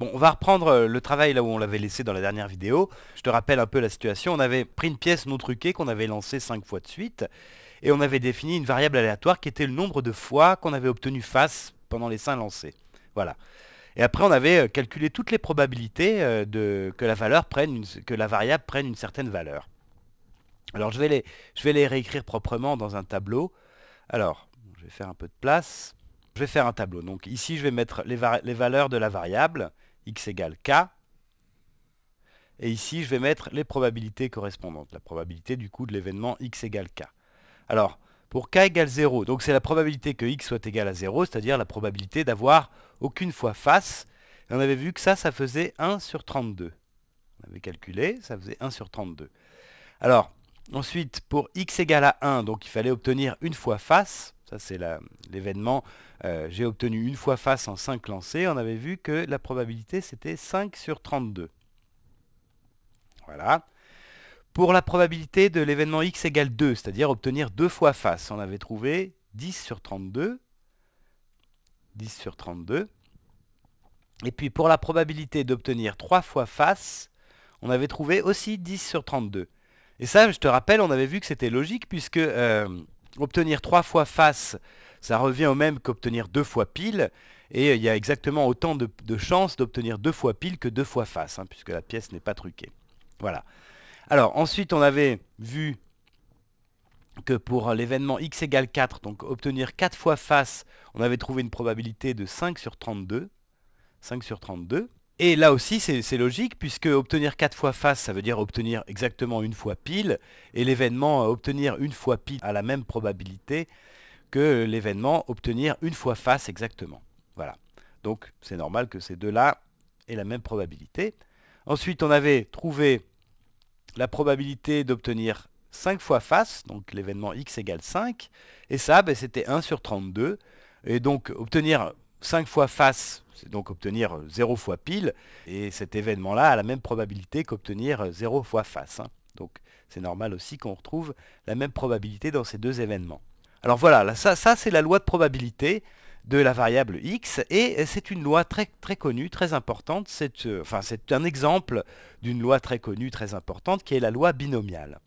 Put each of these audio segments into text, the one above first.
Bon, on va reprendre euh, le travail là où on l'avait laissé dans la dernière vidéo. Je te rappelle un peu la situation. On avait pris une pièce non truquée qu'on avait lancée 5 fois de suite. Et on avait défini une variable aléatoire qui était le nombre de fois qu'on avait obtenu face pendant les 5 lancés. Voilà. Et après, on avait euh, calculé toutes les probabilités euh, de, que, la valeur prenne que la variable prenne une certaine valeur. Alors, je vais, les, je vais les réécrire proprement dans un tableau. Alors, je vais faire un peu de place je vais faire un tableau. Donc ici, je vais mettre les, valeurs de la variable x égale k. Et ici, je vais mettre les probabilités correspondantes. La probabilité du coup de l'événement x égale k. Alors, pour k égale 0, donc c'est la probabilité que x soit égal à 0, c'est-à-dire la probabilité d'avoir aucune fois face. Et on avait vu que ça, ça faisait 1 sur 32. On avait calculé, ça faisait 1 sur 32. Alors, ensuite, pour x égale à 1, donc il fallait obtenir une fois face. Ça, c'est l'événement. Euh, j'ai obtenu une fois face en 5 lancés. On avait vu que la probabilité, c'était 5 sur 32. Voilà. Pour la probabilité de l'événement x égale 2, c'est-à-dire obtenir deux fois face, on avait trouvé 10 sur 32. 10 sur 32. Et puis pour la probabilité d'obtenir 3 fois face, on avait trouvé aussi 10 sur 32. Et ça, je te rappelle, on avait vu que c'était logique puisque... Euh, obtenir trois fois face, ça revient au même qu'obtenir deux fois pile. Et euh, il y a exactement autant de, chances d'obtenir deux fois pile que deux fois face, hein, puisque la pièce n'est pas truquée. Voilà. Alors ensuite, on avait vu que pour l'événement x égale 4, donc obtenir 4 fois face, on avait trouvé une probabilité de 5 sur 32. 5 sur 32. Et là aussi, c'est logique, puisque obtenir 4 fois face, ça veut dire obtenir exactement une fois pile, et l'événement euh, obtenir une fois pile a la même probabilité que l'événement obtenir une fois face exactement. Voilà. Donc c'est normal que ces deux-là aient la même probabilité. Ensuite, on avait trouvé la probabilité d'obtenir 5 fois face, donc l'événement x égale 5, et ça, ben, c'était 1 sur 32. Et donc obtenir 5 fois face c'est donc obtenir 0 euh, fois pile, et cet événement-là a la même probabilité qu'obtenir 0 euh, fois face. Hein. Donc c'est normal aussi qu'on retrouve la même probabilité dans ces deux événements. Alors voilà, ça, c'est la loi de probabilité de la variable x, et c'est une loi très, connue, très importante, euh, c'est un exemple d'une loi très connue, très importante, qui est la loi binomiale.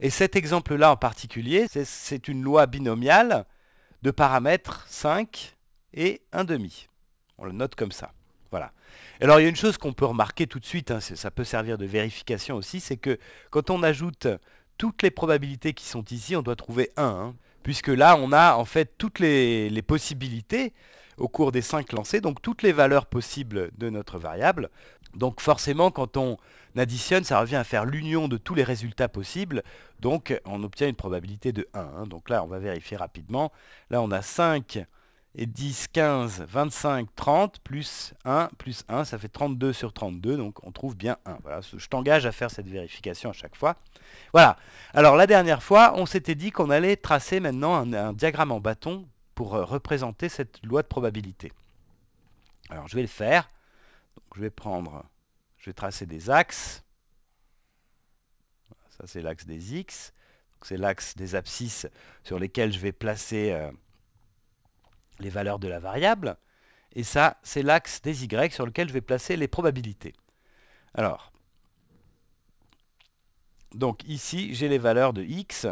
Et cet exemple-là en particulier, c'est une loi binomiale de paramètres 5 et 1,5. On le note comme ça. Voilà. Alors il y a une chose qu'on peut remarquer tout de suite, hein, ça peut servir de vérification aussi, c'est que quand on ajoute toutes les probabilités qui sont ici, on doit trouver 1. Hein, puisque là, on a en fait toutes les, possibilités au cours des 5 lancés, donc toutes les valeurs possibles de notre variable. Donc forcément, quand on additionne, ça revient à faire l'union de tous les résultats possibles, donc on obtient une probabilité de 1. Hein. Donc là, on va vérifier rapidement. Là, on a 5 et 10, 15, 25, 30, plus 1, plus 1, ça fait 32 sur 32, donc on trouve bien 1. je t'engage à faire cette vérification à chaque fois. Voilà, alors la dernière fois, on s'était dit qu'on allait tracer maintenant un, diagramme en bâton pour euh, représenter cette loi de probabilité. Alors je vais le faire, je vais prendre, je vais tracer des axes, ça c'est l'axe des x, c'est l'axe des abscisses sur lesquels je vais placer... Euh, les valeurs de la variable. Et ça, c'est l'axe des y sur lequel je vais placer les probabilités. Alors, donc ici, j'ai les valeurs de x.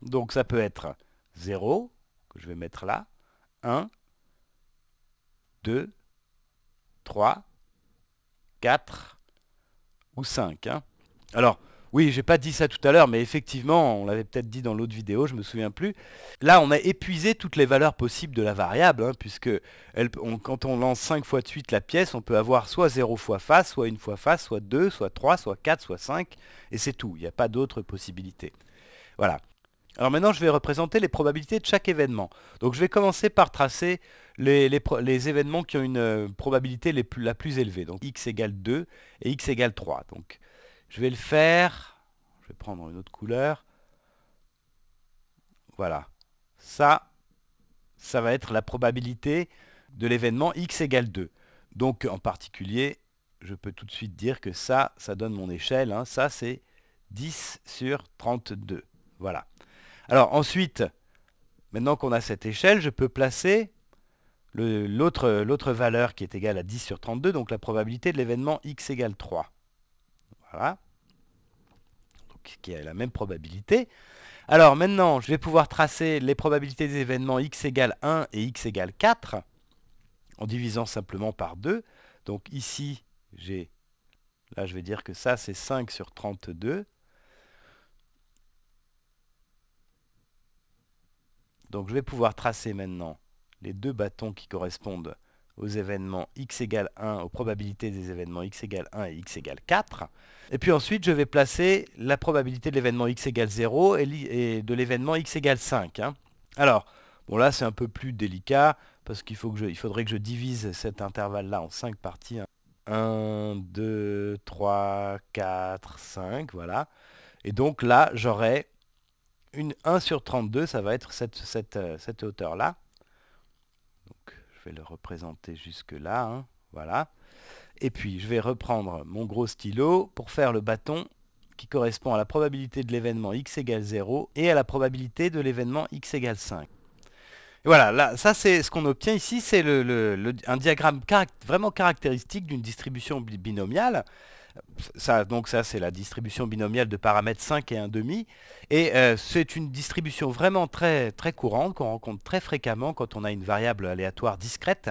Donc ça peut être 0, que je vais mettre là, 1, 2, 3, 4 ou 5. Hein. Alors, oui, j'ai pas dit ça tout à l'heure, mais effectivement, on l'avait peut-être dit dans l'autre vidéo, je me souviens plus. Là, on a épuisé toutes les valeurs possibles de la variable, hein, puisque quand on lance 5 fois de suite la pièce, on peut avoir soit 0 fois face, soit 1 fois face, soit 2, soit 3, soit 4, soit 5, et c'est tout, il n'y a pas d'autres possibilités. Voilà. Alors maintenant, je vais représenter les probabilités de chaque événement. Donc je vais commencer par tracer les, événements qui ont une euh, probabilité la plus élevée. Donc x égale 2 et x égale 3. Donc je vais le faire. Je vais prendre une autre couleur. Voilà. Ça, ça va être la probabilité de l'événement x égale 2. Donc en particulier, je peux tout de suite dire que ça, ça donne mon échelle. Hein. Ça, c'est 10 sur 32. Voilà. Alors ensuite, maintenant qu'on a cette échelle, je peux placer l'autre valeur qui est égale à 10 sur 32, donc la probabilité de l'événement x égale 3. Voilà. Donc, qui a la même probabilité. Alors maintenant, je vais pouvoir tracer les probabilités des événements x égale 1 et x égale 4 en divisant simplement par 2. Donc ici, j'ai... Là, je vais dire que ça, c'est 5 sur 32. Donc je vais pouvoir tracer maintenant les deux bâtons qui correspondent aux événements x égale 1, aux probabilités des événements x égale 1 et x égale 4. Et puis ensuite, je vais placer la probabilité de l'événement x égale 0 et, de l'événement x égale 5. Hein. Alors, bon là, c'est un peu plus délicat, parce qu'il faudrait que je divise cet intervalle-là en 5 parties. 1, 2, 3, 4, 5, voilà. Et donc là, j'aurai une 1 sur 32, ça va être cette, cette euh, hauteur-là le représenter jusque-là. Hein, voilà. Et puis, je vais reprendre mon gros stylo pour faire le bâton qui correspond à la probabilité de l'événement x égale 0 et à la probabilité de l'événement x égale 5. voilà, là, ça c'est ce qu'on obtient ici, c'est le, un diagramme vraiment caractéristique d'une distribution binomiale donc ça, c'est la distribution binomiale de paramètres 5 et 1,5. Et euh, c'est une distribution vraiment très, très courante qu'on rencontre très fréquemment quand on a une variable aléatoire discrète.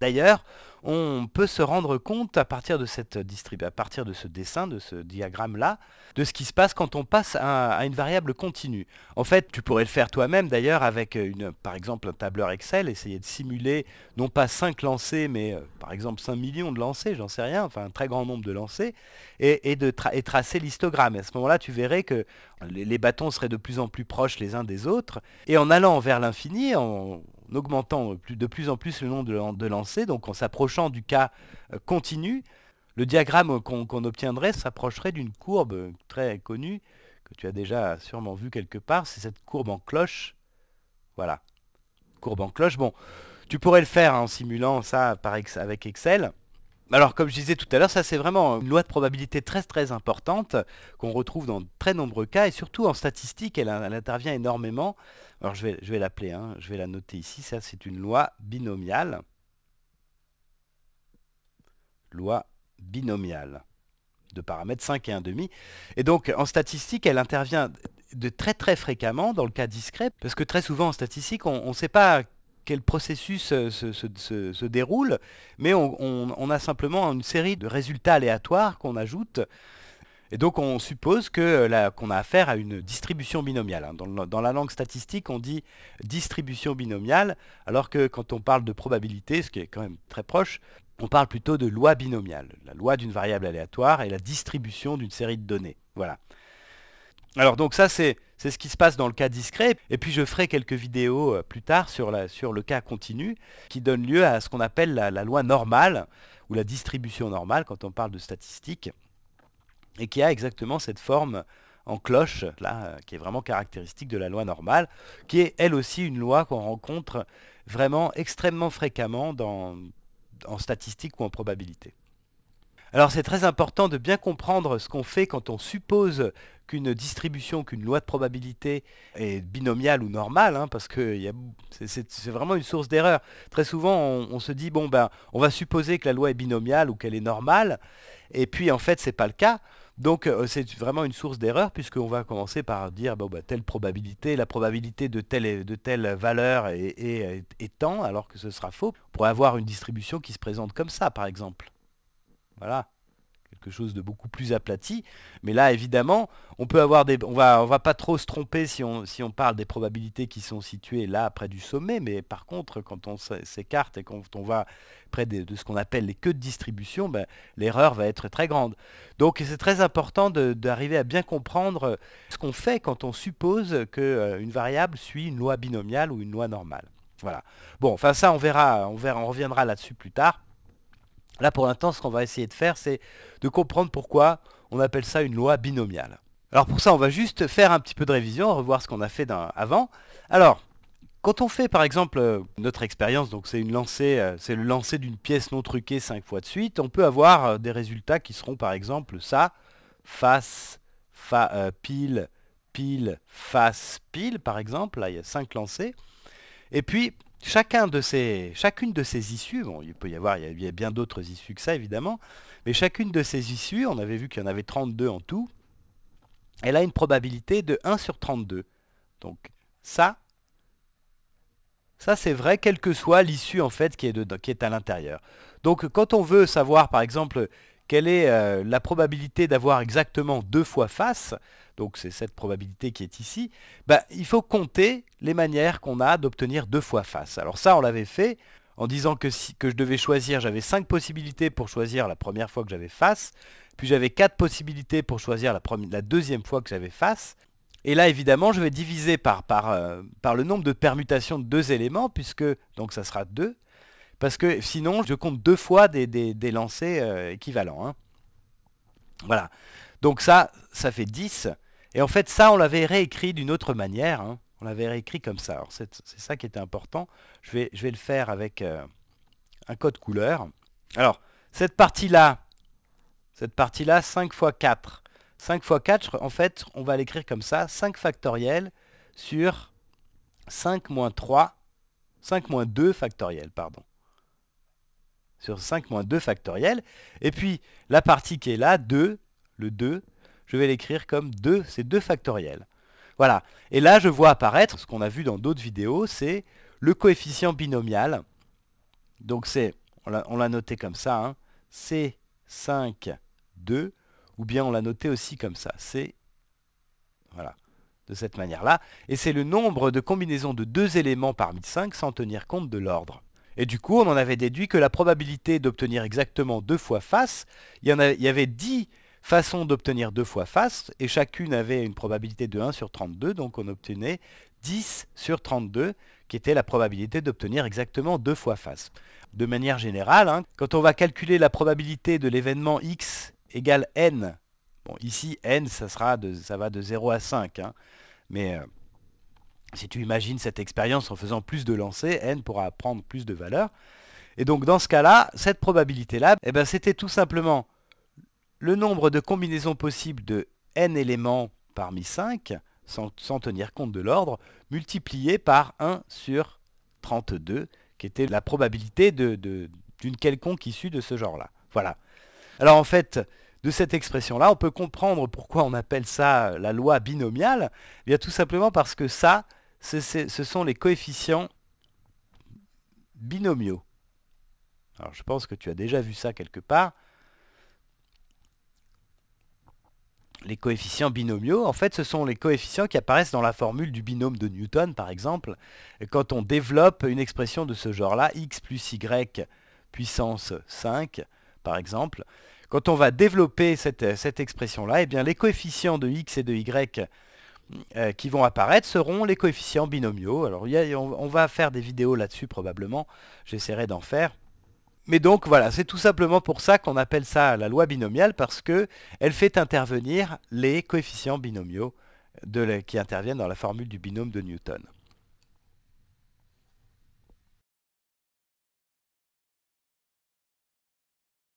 D'ailleurs, on peut se rendre compte à partir de, cette à partir de ce dessin, de ce diagramme-là, de ce qui se passe quand on passe à, une variable continue. En fait, tu pourrais le faire toi-même d'ailleurs avec, une, par exemple, un tableur Excel, essayer de simuler non pas 5 lancers, mais euh, par exemple 5 millions de lancers, j'en sais rien, enfin un très grand nombre de lancers, et, de et tracer l'histogramme. À ce moment-là, tu verrais que les, bâtons seraient de plus en plus proches les uns des autres, et en allant vers l'infini, en, en augmentant de plus en plus le nombre de, lancers, donc en s'approchant du cas euh, continu, le diagramme qu'on obtiendrait s'approcherait d'une courbe très connue, que tu as déjà sûrement vue quelque part, c'est cette courbe en cloche. Voilà, courbe en cloche. Bon, tu pourrais le faire en simulant ça avec Excel. Alors comme je disais tout à l'heure, ça c'est vraiment une loi de probabilité très très importante qu'on retrouve dans de très nombreux cas et surtout en statistique elle, intervient énormément. Alors je vais, je vais l'appeler, hein. je vais la noter ici, ça c'est une loi binomiale. Loi binomiale de paramètres 5 et 1,5. Et donc en statistique elle intervient de très très fréquemment dans le cas discret, parce que très souvent en statistique, on ne sait pas quel processus euh, se, déroule, mais on, a simplement une série de résultats aléatoires qu'on ajoute. Et donc on suppose euh, qu'on a affaire à une distribution binomiale. Hein. Dans, dans, la langue statistique, on dit distribution binomiale, alors que quand on parle de probabilité, ce qui est quand même très proche, on parle plutôt de loi binomiale, la loi d'une variable aléatoire et la distribution d'une série de données. Voilà. Alors donc ça c'est c'est ce qui se passe dans le cas discret. Et puis je ferai quelques vidéos euh, plus tard sur, le cas continu qui donne lieu à ce qu'on appelle la, loi normale ou la distribution normale quand on parle de statistiques et qui a exactement cette forme en cloche, là, euh, qui est vraiment caractéristique de la loi normale, qui est elle aussi une loi qu'on rencontre vraiment extrêmement fréquemment en statistique ou en probabilité. Alors c'est très important de bien comprendre ce qu'on fait quand on suppose qu'une distribution, qu'une loi de probabilité est binomiale ou normale, hein, parce que c'est vraiment une source d'erreur. Très souvent, on, se dit, bon, ben, on va supposer que la loi est binomiale ou qu'elle est normale, et puis en fait, ce n'est pas le cas. Donc euh, c'est vraiment une source d'erreur puisqu'on va commencer par dire ben, telle probabilité, la probabilité de telle, de telle valeur est, est, tant alors que ce sera faux. On pourrait avoir une distribution qui se présente comme ça par exemple. Voilà chose de beaucoup plus aplati. Mais là, évidemment, on peut avoir des, on va, on va pas trop se tromper si on, si on parle des probabilités qui sont situées là près du sommet. Mais par contre, quand on s'écarte et quand on va près de, ce qu'on appelle les queues de distribution, ben, l'erreur va être très grande. Donc, c'est très important d'arriver à bien comprendre ce qu'on fait quand on suppose que euh, une variable suit une loi binomiale ou une loi normale. Voilà. Bon, enfin ça, on verra, on verra, on reviendra là-dessus plus tard. Là pour l'instant ce qu'on va essayer de faire c'est de comprendre pourquoi on appelle ça une loi binomiale. Alors pour ça on va juste faire un petit peu de révision, revoir ce qu'on a fait avant. Alors quand on fait par exemple euh, notre expérience, donc c'est une euh, c'est le lancer d'une pièce non truquée cinq fois de suite, on peut avoir euh, des résultats qui seront par exemple ça, face, pile, pile, face, pile par exemple, là il y a 5 lancés. Et puis chacune de ces issues, il peut y avoir, il y a bien d'autres issues que ça évidemment, mais chacune de ces issues, on avait vu qu'il y en avait 32 en tout, elle a une probabilité de 1 sur 32. Donc ça, ça c'est vrai, quelle que soit l'issue en fait qui est, à l'intérieur. Donc quand on veut savoir par exemple quelle est euh, la probabilité d'avoir exactement deux fois face, donc c'est cette probabilité qui est ici, bah, il faut compter les manières qu'on a d'obtenir deux fois face. Alors ça, on l'avait fait en disant que, si, que je devais choisir, j'avais 5 possibilités pour choisir la première fois que j'avais face, puis j'avais quatre possibilités pour choisir la, deuxième fois que j'avais face, et là, évidemment, je vais diviser euh, par, le nombre de permutations de deux éléments, puisque donc ça sera deux, parce que sinon, je compte deux fois des, des, lancers euh, équivalents. Hein. Voilà. Donc ça, ça fait 10. Et en fait, ça, on l'avait réécrit d'une autre manière. Hein. On l'avait réécrit comme ça. C'est ça qui était important. Je vais, je vais le faire avec euh, un code couleur. Alors, cette partie-là, cette partie-là, 5 x 4. 5 x 4, en fait, on va l'écrire comme ça. 5 factoriel sur 5 moins 3, 5 moins 2 factoriel, pardon. Sur 5 moins 2 factoriel. Et puis, la partie qui est là, 2, le 2, je vais l'écrire comme 2, c'est 2 factoriel. Voilà. Et là, je vois apparaître ce qu'on a vu dans d'autres vidéos, c'est le coefficient binomial. Donc c'est, on l'a noté comme ça, c'est C5, 2, ou bien on l'a noté aussi comme ça, c'est, voilà, de cette manière-là. Et c'est le nombre de combinaisons de deux éléments parmi 5 sans tenir compte de l'ordre. Et du coup, on en avait déduit que la probabilité d'obtenir exactement deux fois face, il y, en il y avait 10 façon d'obtenir deux fois face, et chacune avait une probabilité de 1 sur 32, donc on obtenait 10 sur 32, qui était la probabilité d'obtenir exactement deux fois face. De manière générale, hein, quand on va calculer la probabilité de l'événement x égale n, bon ici n ça, sera de, ça va de 0 à 5, hein, mais euh, si tu imagines cette expérience en faisant plus de lancers, n pourra prendre plus de valeur. Et donc dans ce cas-là, cette probabilité-là, eh ben, c'était tout simplement le nombre de combinaisons possibles de n éléments parmi 5, sans, tenir compte de l'ordre, multiplié par 1 sur 32, qui était la probabilité d'une de, quelconque issue de ce genre-là. Voilà. Alors en fait, de cette expression-là, on peut comprendre pourquoi on appelle ça la loi binomiale. Eh bien tout simplement parce que ça, ce sont les coefficients binomiaux. Alors je pense que tu as déjà vu ça quelque part. les coefficients binomiaux, en fait, ce sont les coefficients qui apparaissent dans la formule du binôme de Newton, par exemple. Quand on développe une expression de ce genre-là, x plus y puissance 5, par exemple, quand on va développer cette, expression-là, eh les coefficients de x et de y euh, qui vont apparaître seront les coefficients binomiaux. Alors, on, va faire des vidéos là-dessus probablement, j'essaierai d'en faire. Mais donc voilà, c'est tout simplement pour ça qu'on appelle ça la loi binomiale, parce qu'elle fait intervenir les coefficients binomiaux qui interviennent dans la formule du binôme de Newton.